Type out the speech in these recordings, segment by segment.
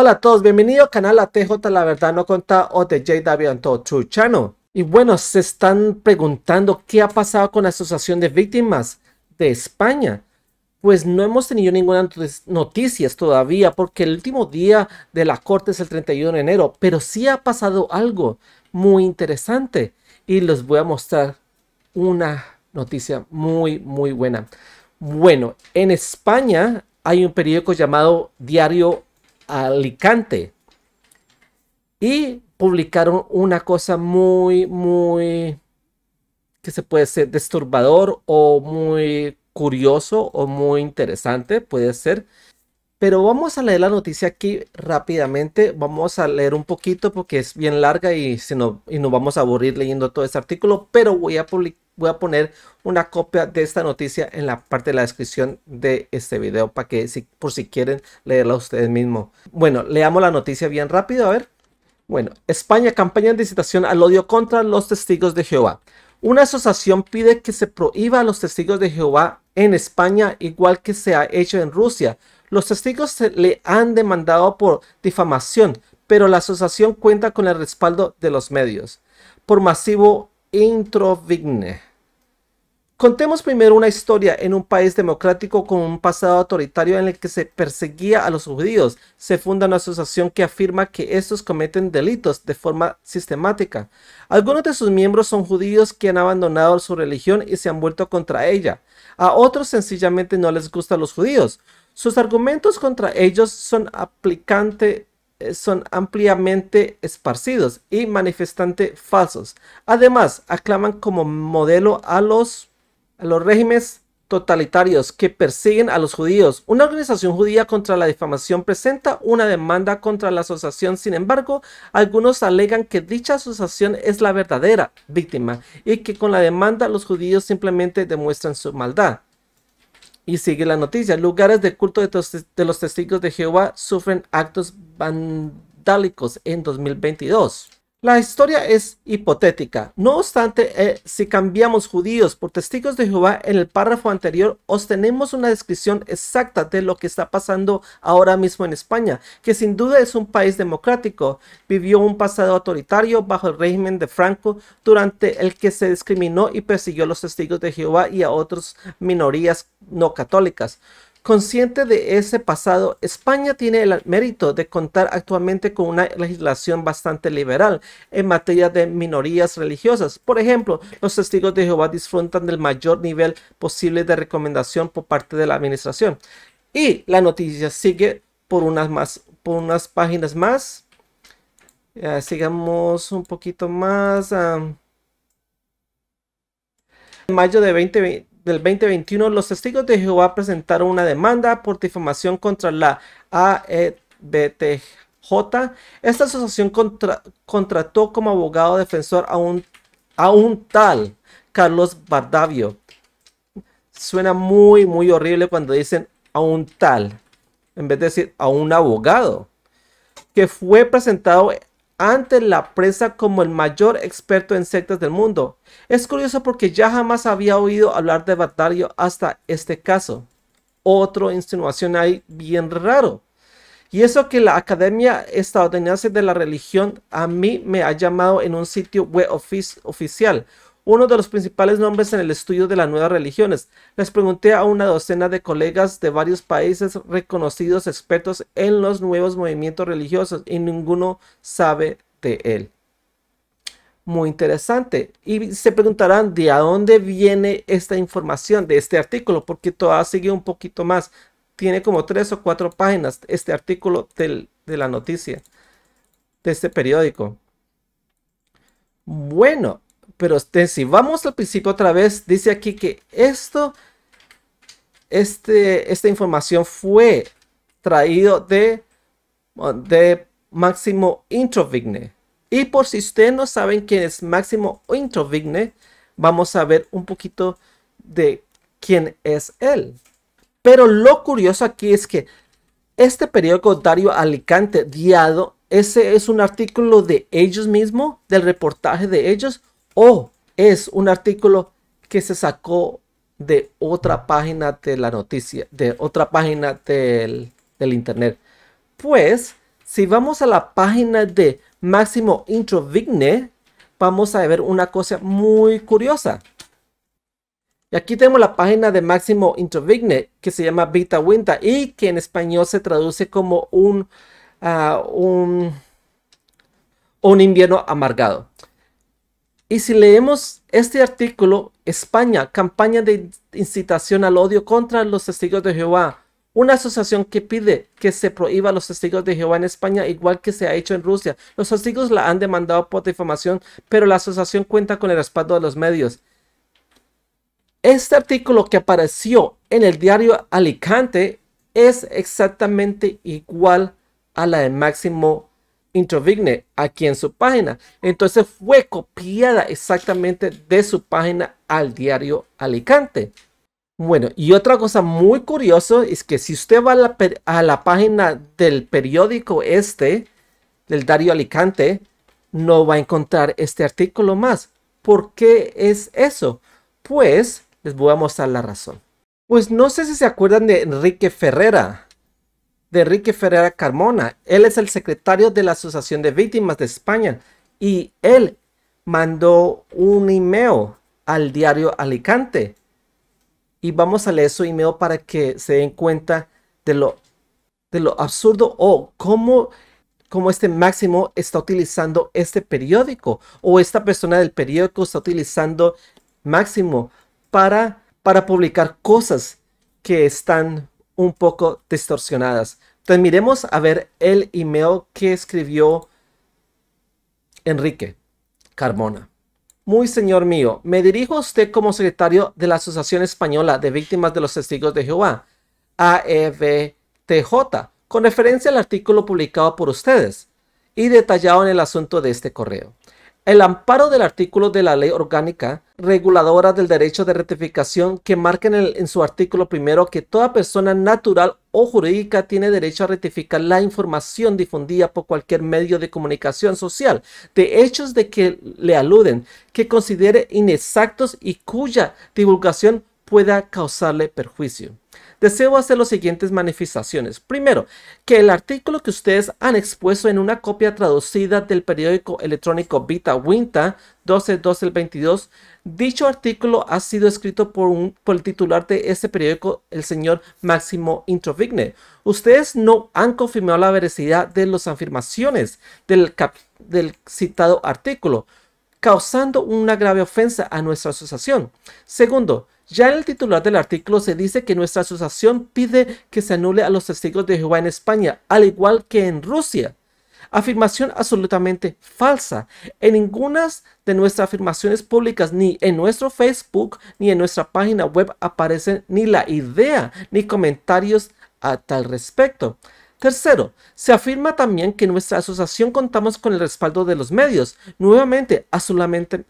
Hola a todos, bienvenido al canal ATJ La Verdad No Conta o de JW Anto Channel. Y bueno, se están preguntando qué ha pasado con la Asociación de Víctimas de España. Pues no hemos tenido ninguna noticia todavía porque el último día de la corte es el 31 de enero, pero sí ha pasado algo muy interesante y les voy a mostrar una noticia muy muy buena. Bueno, en España hay un periódico llamado Diario Alicante y publicaron una cosa muy, muy, que se puede ser disturbador o muy curioso o muy interesante, puede ser. Pero vamos a leer la noticia aquí rápidamente. Vamos a leer un poquito porque es bien larga y, si no, y nos vamos a aburrir leyendo todo este artículo. Pero voy a publicar voy a poner una copia de esta noticia en la parte de la descripción de este video para que si, por si quieren leerla ustedes mismos. Bueno, leamos la noticia bien rápido, a ver. Bueno, España campaña de incitación al odio contra los testigos de Jehová. Una asociación pide que se prohíba a los testigos de Jehová en España, igual que se ha hecho en Rusia. Los testigos se le han demandado por difamación, pero la asociación cuenta con el respaldo de los medios. Por masivo introvigne. Contemos primero una historia en un país democrático con un pasado autoritario en el que se perseguía a los judíos. Se funda una asociación que afirma que estos cometen delitos de forma sistemática. Algunos de sus miembros son judíos que han abandonado su religión y se han vuelto contra ella. A otros sencillamente no les gustan los judíos. Sus argumentos contra ellos son eh, son ampliamente esparcidos y manifestante falsos. Además, aclaman como modelo a los los regímenes totalitarios que persiguen a los judíos. Una organización judía contra la difamación presenta una demanda contra la asociación, sin embargo, algunos alegan que dicha asociación es la verdadera víctima y que con la demanda los judíos simplemente demuestran su maldad. Y sigue la noticia, lugares de culto de, de los testigos de Jehová sufren actos vandálicos en 2022. La historia es hipotética. No obstante, eh, si cambiamos judíos por testigos de Jehová en el párrafo anterior, obtenemos una descripción exacta de lo que está pasando ahora mismo en España, que sin duda es un país democrático. Vivió un pasado autoritario bajo el régimen de Franco, durante el que se discriminó y persiguió a los testigos de Jehová y a otras minorías no católicas. Consciente de ese pasado, España tiene el mérito de contar actualmente con una legislación bastante liberal en materia de minorías religiosas. Por ejemplo, los testigos de Jehová disfrutan del mayor nivel posible de recomendación por parte de la administración. Y la noticia sigue por unas, más, por unas páginas más. Eh, sigamos un poquito más. mayo de 2020 del 2021, los testigos de Jehová presentaron una demanda por difamación contra la AEBTJ. Esta asociación contrató como abogado defensor a un, a un tal Carlos Bardavio. Suena muy, muy horrible cuando dicen a un tal, en vez de decir a un abogado, que fue presentado ante la presa como el mayor experto en sectas del mundo. Es curioso porque ya jamás había oído hablar de Batario hasta este caso. Otra insinuación ahí bien raro. Y eso que la Academia Estadounidense de la Religión a mí me ha llamado en un sitio web oficial uno de los principales nombres en el estudio de las nuevas religiones. Les pregunté a una docena de colegas de varios países reconocidos expertos en los nuevos movimientos religiosos y ninguno sabe de él. Muy interesante. Y se preguntarán de dónde viene esta información de este artículo, porque todavía sigue un poquito más. Tiene como tres o cuatro páginas este artículo de la noticia, de este periódico. Bueno, pero este, si vamos al principio otra vez, dice aquí que esto, este, esta información fue traído de, de Máximo Introvigne. Y por si ustedes no saben quién es Máximo Introvigne, vamos a ver un poquito de quién es él. Pero lo curioso aquí es que este periódico Dario Alicante, Diado, ese es un artículo de ellos mismos, del reportaje de ellos, o es un artículo que se sacó de otra página de la noticia, de otra página del, internet. Pues, si vamos a la página de Máximo Introvigne, vamos a ver una cosa muy curiosa. Y aquí tenemos la página de Máximo Introvigne que se llama Vita Winta y que en español se traduce como un, ah, un invierno amargado. Y si leemos este artículo, España, campaña de incitación al odio contra los testigos de Jehová, una asociación que pide que se prohíba a los testigos de Jehová en España, igual que se ha hecho en Rusia. Los testigos la han demandado por difamación, pero la asociación cuenta con el respaldo de los medios. Este artículo que apareció en el diario Alicante es exactamente igual a la de Máximo Introvigne aquí en su página. Entonces fue copiada exactamente de su página al diario Alicante. Bueno, y otra cosa muy curiosa es que si usted va a la, página del periódico este, del diario Alicante, no va a encontrar este artículo más. ¿Por qué es eso? Pues les voy a mostrar la razón. Pues no sé si se acuerdan de Enrique Ferrera, de Enrique Ferreira Carmona. Él es el secretario de la Asociación de Víctimas de España y él mandó un email al diario Alicante. Y vamos a leer su email para que se den cuenta de lo, de lo absurdo o cómo, este Máximo está utilizando este periódico o esta persona del periódico está utilizando Máximo para, para publicar cosas que están un poco distorsionadas. Entonces miremos a ver el email que escribió Enrique Carmona. Muy señor mío, me dirijo a usted como secretario de la Asociación Española de Víctimas de los Testigos de Jehová, (Aevtj) con referencia al artículo publicado por ustedes y detallado en el asunto de este correo. El amparo del artículo de la Ley Orgánica reguladoras del derecho de rectificación que marca en, en, su artículo primero que toda persona natural o jurídica tiene derecho a rectificar la información difundida por cualquier medio de comunicación social de hechos de que le aluden, que considere inexactos y cuya divulgación pueda causarle perjuicio. Deseo hacer las siguientes manifestaciones. Primero, que el artículo que ustedes han expuesto en una copia traducida del periódico electrónico Vita Winta 12 22, dicho artículo ha sido escrito por, un, el titular de ese periódico, el señor Máximo Introvigne. Ustedes no han confirmado la veracidad de las afirmaciones del, del citado artículo, causando una grave ofensa a nuestra asociación. Segundo, ya en el titular del artículo se dice que nuestra asociación pide que se anule a los testigos de Jehová en España, al igual que en Rusia. Afirmación absolutamente falsa. En ninguna de nuestras afirmaciones públicas, ni en nuestro Facebook, ni en nuestra página web aparecen ni la idea, ni comentarios a tal respecto. Tercero, se afirma también que nuestra asociación contamos con el respaldo de los medios. Nuevamente, absolutamente,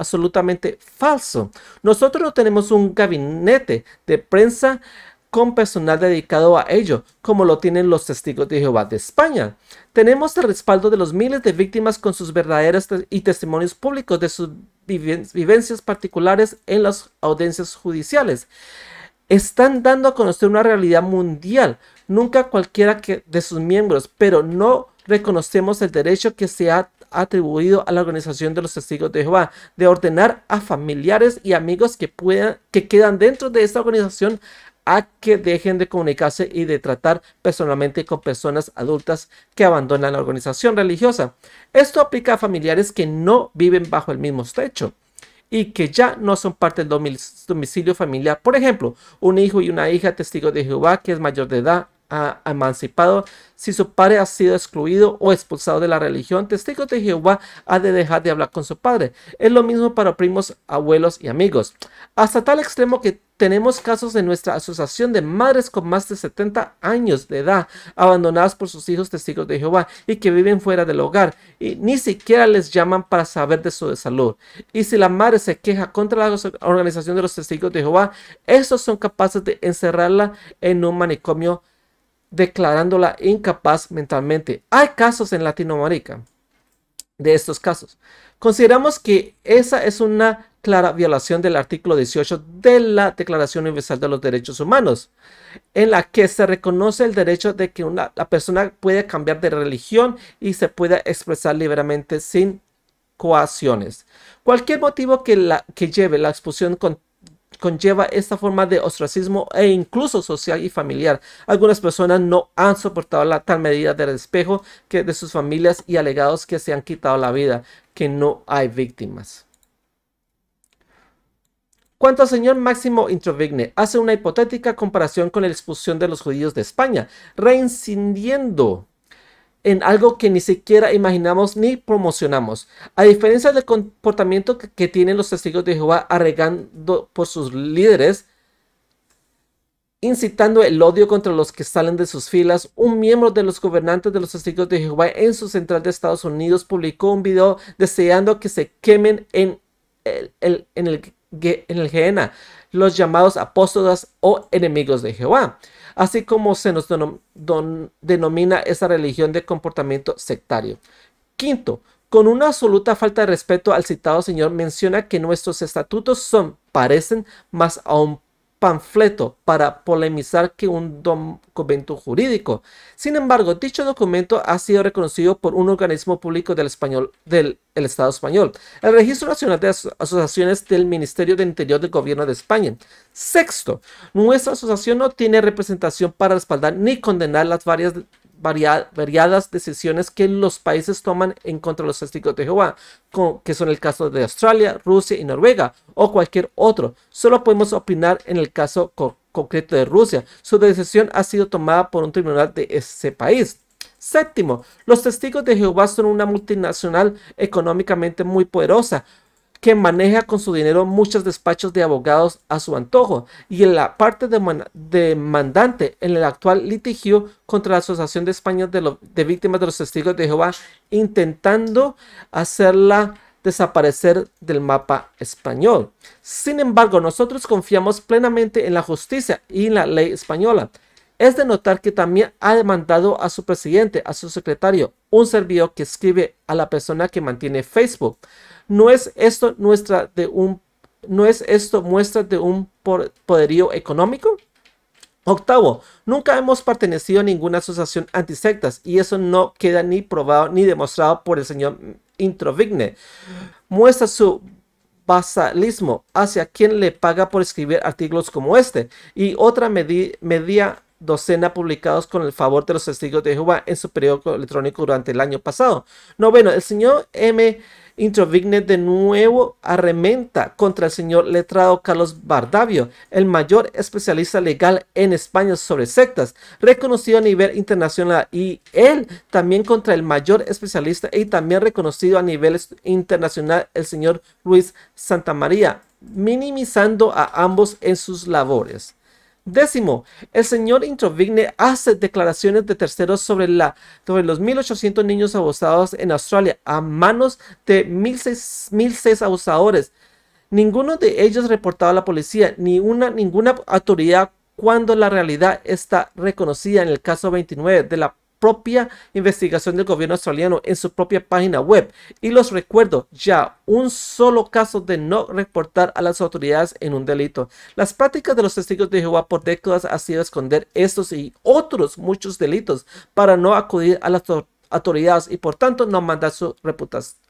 absolutamente falso. Nosotros no tenemos un gabinete de prensa con personal dedicado a ello, como lo tienen los testigos de Jehová de España. Tenemos el respaldo de los miles de víctimas con sus verdaderos y testimonios públicos de sus vivencias particulares en las audiencias judiciales. Están dando a conocer una realidad mundial, nunca cualquiera que de sus miembros, pero no reconocemos el derecho que se ha atribuido a la organización de los testigos de Jehová de ordenar a familiares y amigos que puedan que quedan dentro de esta organización a que dejen de comunicarse y de tratar personalmente con personas adultas que abandonan la organización religiosa. Esto aplica a familiares que no viven bajo el mismo techo y que ya no son parte del domicilio familiar. Por ejemplo, un hijo y una hija testigos de Jehová que es mayor de edad ha emancipado, si su padre ha sido excluido o expulsado de la religión, testigos de Jehová ha de dejar de hablar con su padre. Es lo mismo para primos, abuelos y amigos. Hasta tal extremo que tenemos casos de nuestra asociación de madres con más de 70 años de edad, abandonadas por sus hijos testigos de Jehová y que viven fuera del hogar y ni siquiera les llaman para saber de su salud. Y si la madre se queja contra la organización de los testigos de Jehová, estos son capaces de encerrarla en un manicomio declarándola incapaz mentalmente. Hay casos en Latinoamérica de estos casos. Consideramos que esa es una clara violación del artículo 18 de la Declaración Universal de los Derechos Humanos, en la que se reconoce el derecho de que una, la persona puede cambiar de religión y se pueda expresar libremente sin coacciones. Cualquier motivo que, la, que lleve la expulsión con, conlleva esta forma de ostracismo e incluso social y familiar. Algunas personas no han soportado la tal medida de despejo que de sus familias y alegados que se han quitado la vida, que no hay víctimas. Cuanto al señor Máximo Introvigne, hace una hipotética comparación con la expulsión de los judíos de España, reincidiendo en algo que ni siquiera imaginamos ni promocionamos. A diferencia del comportamiento que, tienen los testigos de Jehová arregando por sus líderes, incitando el odio contra los que salen de sus filas, un miembro de los gobernantes de los testigos de Jehová en su central de Estados Unidos publicó un video deseando que se quemen en el, el, en el, los llamados apóstolas o enemigos de Jehová así como se nos denomina esa religión de comportamiento sectario. Quinto, con una absoluta falta de respeto al citado señor, menciona que nuestros estatutos son, parecen más a un panfleto para polemizar que un documento jurídico. Sin embargo, dicho documento ha sido reconocido por un organismo público del, español, del Estado español, el Registro Nacional de Asociaciones del Ministerio del Interior del Gobierno de España. Sexto, nuestra asociación no tiene representación para respaldar ni condenar las varias variadas decisiones que los países toman en contra de los testigos de Jehová, que son el caso de Australia, Rusia y Noruega o cualquier otro. Solo podemos opinar en el caso concreto de Rusia. Su decisión ha sido tomada por un tribunal de ese país. Séptimo, los testigos de Jehová son una multinacional económicamente muy poderosa, que maneja con su dinero muchos despachos de abogados a su antojo y en la parte demandante en el actual litigio contra la Asociación de España de, de Víctimas de los Testigos de Jehová intentando hacerla desaparecer del mapa español. Sin embargo, nosotros confiamos plenamente en la justicia y en la ley española. Es de notar que también ha demandado a su presidente, a su secretario, un servidor que escribe a la persona que mantiene Facebook. ¿No es esto, nuestra de un, ¿no es esto muestra de un poderío económico? Octavo, nunca hemos pertenecido a ninguna asociación antisectas y eso no queda ni probado ni demostrado por el señor Introvigne. Muestra su basalismo hacia quien le paga por escribir artículos como este y otra media, docena publicados con el favor de los testigos de Jehová en su periódico electrónico durante el año pasado. Noveno, el señor M. Introvigne de nuevo arrementa contra el señor letrado Carlos Bardavio, el mayor especialista legal en España sobre sectas, reconocido a nivel internacional, y él también contra el mayor especialista y también reconocido a nivel internacional, el señor Luis Santamaría, minimizando a ambos en sus labores. Décimo, el señor Introvigne hace declaraciones de terceros sobre, la, sobre los 1.800 niños abusados en Australia a manos de 1.006 abusadores. Ninguno de ellos reportaba a la policía, ni una, ninguna autoridad cuando la realidad está reconocida en el caso 29 de la propia investigación del gobierno australiano en su propia página web. Y los recuerdo, ya un solo caso de no reportar a las autoridades en un delito. Las prácticas de los testigos de Jehová por décadas ha sido esconder estos y otros muchos delitos para no acudir a las autoridades autoridades y por tanto no manda su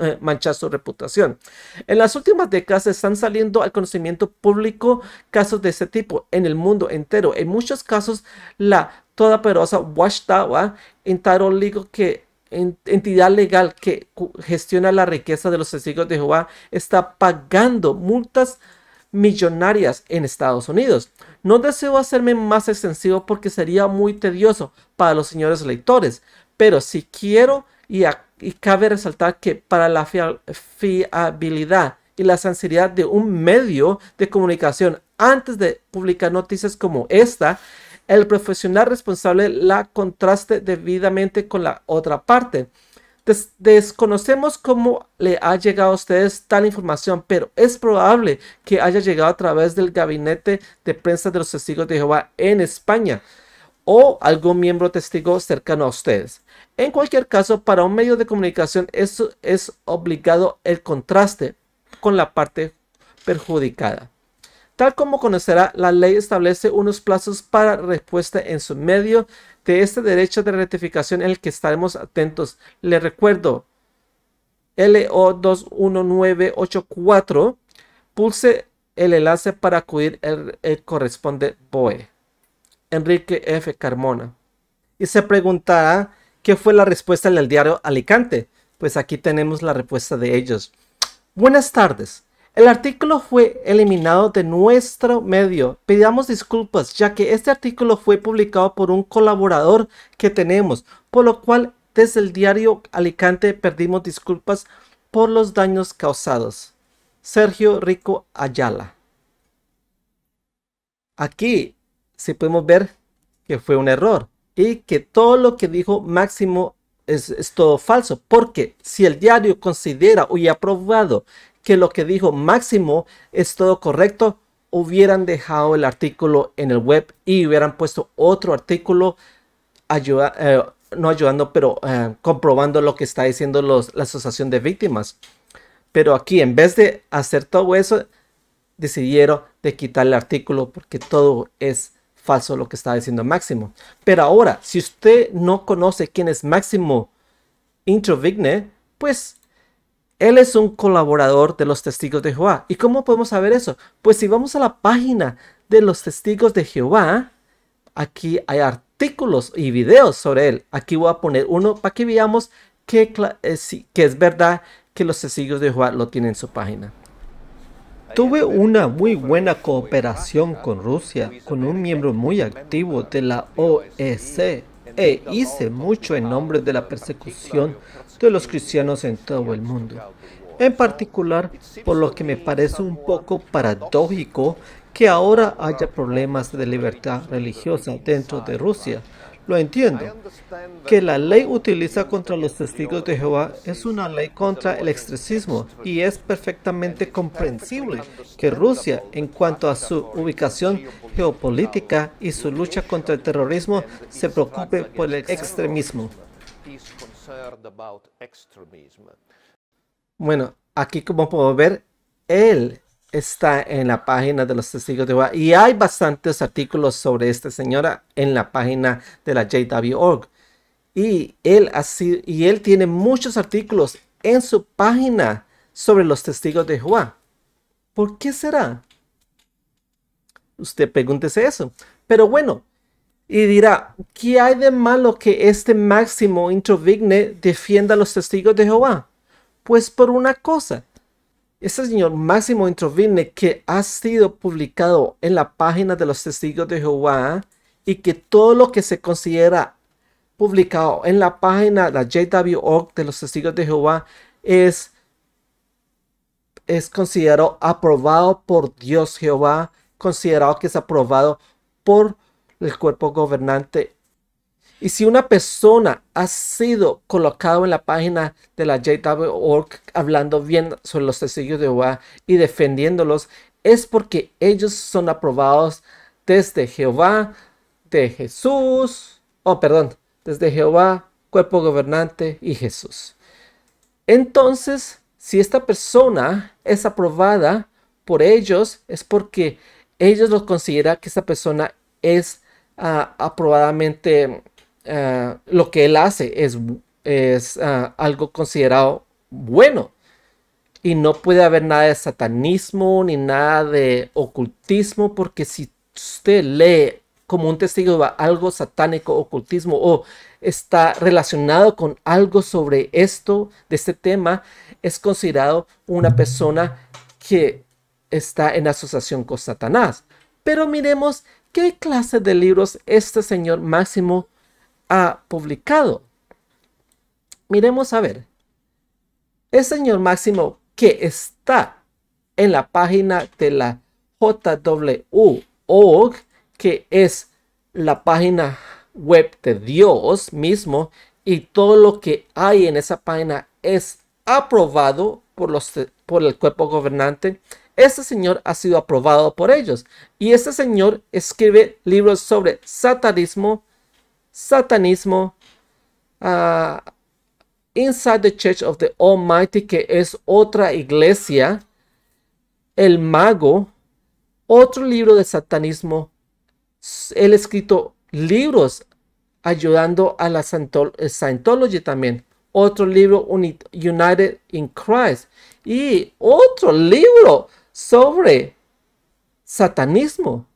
eh, manchar su reputación. En las últimas décadas están saliendo al conocimiento público casos de ese tipo en el mundo entero. En muchos casos, la toda poderosa Washtawa, entidad legal que gestiona la riqueza de los testigos de Jehová está pagando multas millonarias en Estados Unidos. No deseo hacerme más extensivo porque sería muy tedioso para los señores lectores, pero si quiero y, cabe resaltar que para la fiabilidad y la sinceridad de un medio de comunicación antes de publicar noticias como esta, el profesional responsable la contraste debidamente con la otra parte. desconocemos cómo le ha llegado a ustedes tal información, pero es probable que haya llegado a través del gabinete de prensa de los testigos de Jehová en España o algún miembro testigo cercano a ustedes. En cualquier caso, para un medio de comunicación eso es obligado el contraste con la parte perjudicada. Tal como conocerá, la ley establece unos plazos para respuesta en su medio de este derecho de rectificación en el que estaremos atentos. Le recuerdo, LO21984, pulse el enlace para acudir el, corresponde BOE. Enrique F. Carmona. Y se preguntará ¿Qué fue la respuesta del diario Alicante? Pues aquí tenemos la respuesta de ellos. Buenas tardes. El artículo fue eliminado de nuestro medio. Pidamos disculpas ya que este artículo fue publicado por un colaborador que tenemos, por lo cual desde el diario Alicante perdimos disculpas por los daños causados. Sergio Rico Ayala. Aquí, sí podemos ver que fue un error y que todo lo que dijo Máximo es, todo falso, porque si el diario considera y ha probado que lo que dijo Máximo es todo correcto, hubieran dejado el artículo en el web y hubieran puesto otro artículo eh, no ayudando, pero eh, comprobando lo que está diciendo la asociación de víctimas. Pero aquí, en vez de hacer todo eso, decidieron de quitar el artículo porque todo es falso lo que está diciendo Máximo. Pero ahora, si usted no conoce quién es Máximo Introvigne, pues él es un colaborador de los testigos de Jehová. ¿Y cómo podemos saber eso? Pues si vamos a la página de los testigos de Jehová, aquí hay artículos y videos sobre él. Aquí voy a poner uno para que veamos que, eh, que es verdad que los testigos de Jehová lo tienen en su página. Tuve una muy buena cooperación con Rusia, con un miembro muy activo de la OEC, e hice mucho en nombre de la persecución de los cristianos en todo el mundo. En particular, por lo que me parece un poco paradójico que ahora haya problemas de libertad religiosa dentro de Rusia, lo entiendo. Que la ley utiliza contra los testigos de Jehová es una ley contra el extremismo y es perfectamente comprensible que Rusia, en cuanto a su ubicación geopolítica y su lucha contra el terrorismo, se preocupe por el extremismo. Bueno, aquí como puedo ver, él está en la página de los testigos de Jehová y hay bastantes artículos sobre esta señora en la página de la JW.org. Y él, así, y él tiene muchos artículos en su página sobre los testigos de Jehová. ¿Por qué será? Usted pregúntese eso. Pero bueno, y dirá, ¿qué hay de malo que este máximo introvigne defienda a los testigos de Jehová? Pues por una cosa, este señor Máximo Introvine que ha sido publicado en la página de los testigos de Jehová y que todo lo que se considera publicado en la página la JWOG de los testigos de Jehová es es considerado aprobado por Dios Jehová, considerado que es aprobado por el cuerpo gobernante y si una persona ha sido colocado en la página de la JW.org hablando bien sobre los testigos de Jehová y defendiéndolos, es porque ellos son aprobados desde Jehová, de Jesús, oh perdón, desde Jehová, cuerpo gobernante y Jesús. Entonces, si esta persona es aprobada por ellos, es porque ellos los consideran que esta persona es ah, aprobadamente eh, lo que él hace es, es eh, algo considerado bueno. Y no puede haber nada de satanismo ni nada de ocultismo, porque si usted lee como un testigo algo satánico, ocultismo, o está relacionado con algo sobre esto, de este tema, es considerado una persona que está en asociación con Satanás. Pero miremos qué clase de libros este señor Máximo ha publicado. Miremos a ver. El señor Máximo que está en la página de la JWOG, que es la página web de Dios mismo, y todo lo que hay en esa página es aprobado por, los, por el cuerpo gobernante. Este señor ha sido aprobado por ellos. Y este señor escribe libros sobre satanismo, satanismo, ah, Inside the Church of the Almighty, que es otra iglesia, El Mago, otro libro de satanismo. Él ha escrito libros ayudando a la eh, Scientology también. Otro libro, United in Christ. Y otro libro sobre satanismo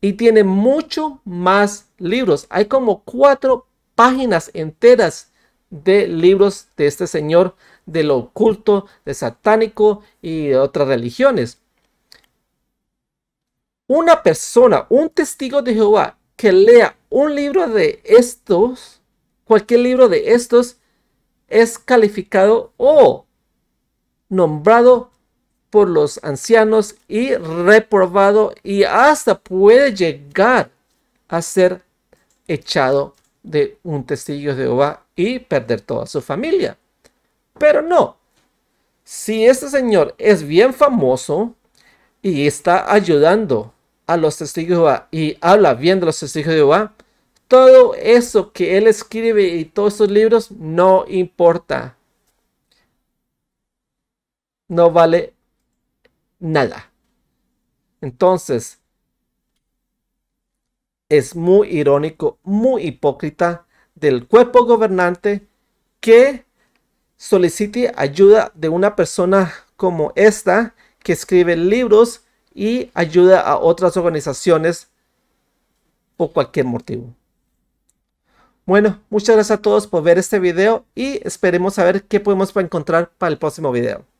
y tiene mucho más libros. Hay como cuatro páginas enteras de libros de este señor de lo oculto, de satánico y de otras religiones. Una persona, un testigo de Jehová que lea un libro de estos, cualquier libro de estos, es calificado o nombrado por los ancianos y reprobado y hasta puede llegar a ser echado de un testigo de Jehová y perder toda su familia. Pero no, si este señor es bien famoso y está ayudando a los testigos de Jehová y habla bien de los testigos de Jehová, todo eso que él escribe y todos sus libros no importa. No vale nada. Entonces, es muy irónico, muy hipócrita del cuerpo gobernante que solicite ayuda de una persona como esta que escribe libros y ayuda a otras organizaciones por cualquier motivo. Bueno, muchas gracias a todos por ver este video y esperemos saber qué podemos encontrar para el próximo video.